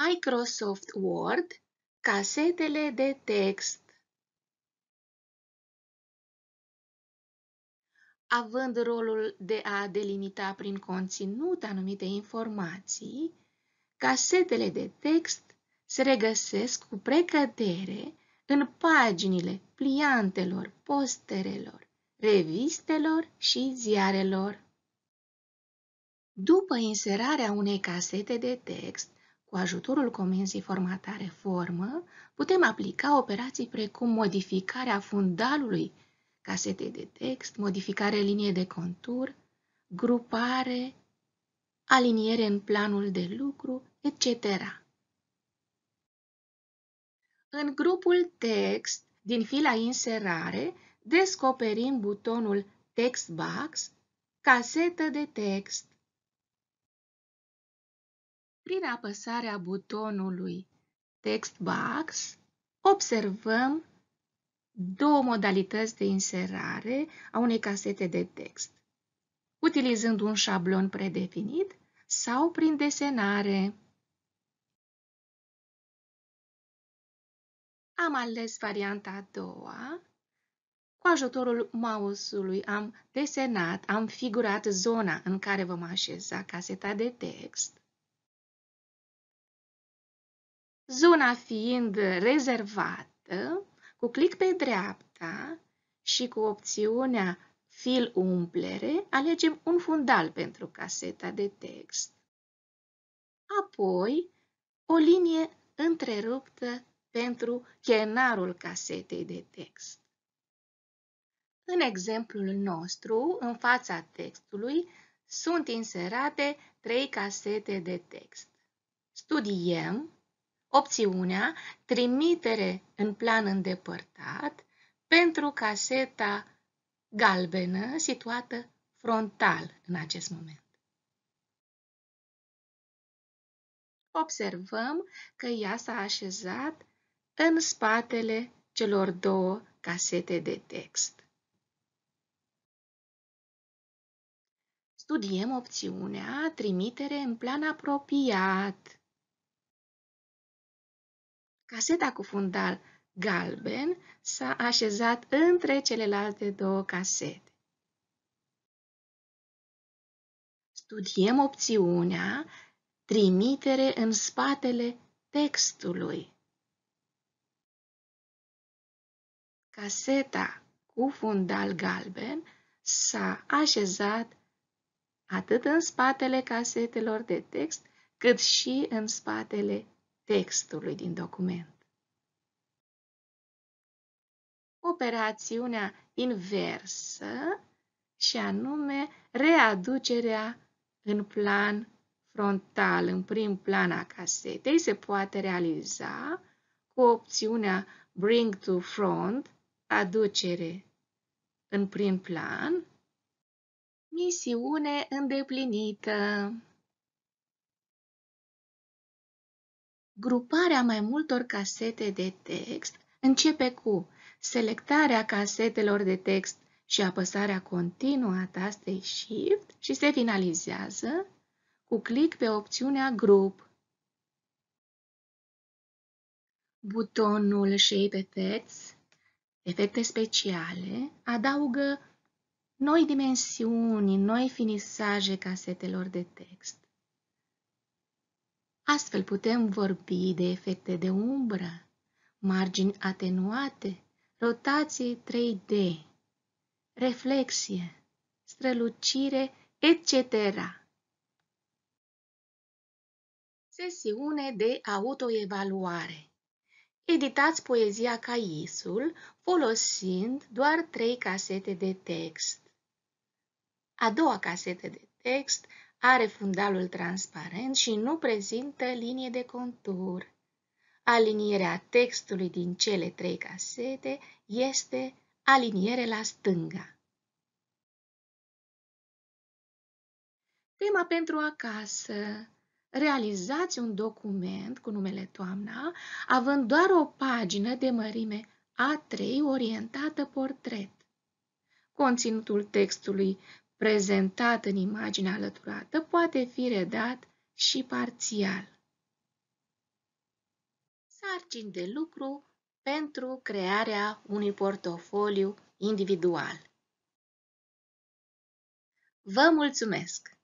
Microsoft Word, casetele de text. Având rolul de a delimita prin conținut anumite informații, casetele de text se regăsesc cu precădere în paginile pliantelor, posterelor, revistelor și ziarelor. După inserarea unei casete de text, cu ajutorul comenzii formatare formă, putem aplica operații precum modificarea fundalului casete de text, modificare linie de contur, grupare, aliniere în planul de lucru, etc. În grupul text din fila inserare descoperim butonul Text Box, casetă de text prin apăsarea butonului Text Box, observăm două modalități de inserare a unei casete de text, utilizând un șablon predefinit sau prin desenare. Am ales varianta a doua. Cu ajutorul mouse-ului am desenat, am figurat zona în care vom așeza caseta de text zona fiind rezervată, cu click pe dreapta și cu opțiunea Fil umplere, alegem un fundal pentru caseta de text. Apoi, o linie întreruptă pentru chenarul casetei de text. În exemplul nostru, în fața textului, sunt inserate trei casete de text. Studiem, opțiunea trimitere în plan îndepărtat pentru caseta galbenă situată frontal în acest moment. Observăm că ea s-a așezat în spatele celor două casete de text. Studiem opțiunea trimitere în plan apropiat Caseta cu fundal galben s-a așezat între celelalte două casete. Studiem opțiunea trimitere în spatele textului. Caseta cu fundal galben s-a așezat atât în spatele casetelor de text, cât și în spatele textului din document. Operațiunea inversă și anume readucerea în plan frontal, în prim plan a casetei, se poate realiza cu opțiunea Bring to Front, aducere în prim plan, misiune îndeplinită. Gruparea mai multor casete de text începe cu selectarea casetelor de text și apăsarea continuă a tastei Shift și se finalizează cu clic pe opțiunea Grup. Butonul Shape Effects, efecte speciale, adaugă noi dimensiuni, noi finisaje casetelor de text. Astfel putem vorbi de efecte de umbră, margini atenuate, rotație 3D, reflexie, strălucire, etc. Sesiune de autoevaluare Editați poezia ca isul, folosind doar trei casete de text. A doua casetă de text are fundalul transparent și nu prezintă linie de contur. Alinierea textului din cele trei casete este aliniere la stânga. Tema pentru acasă. Realizați un document cu numele Toamna, având doar o pagină de mărime A3 orientată portret. Conținutul textului prezentat în imaginea alăturată poate fi redat și parțial. Sarcini de lucru pentru crearea unui portofoliu individual. Vă mulțumesc!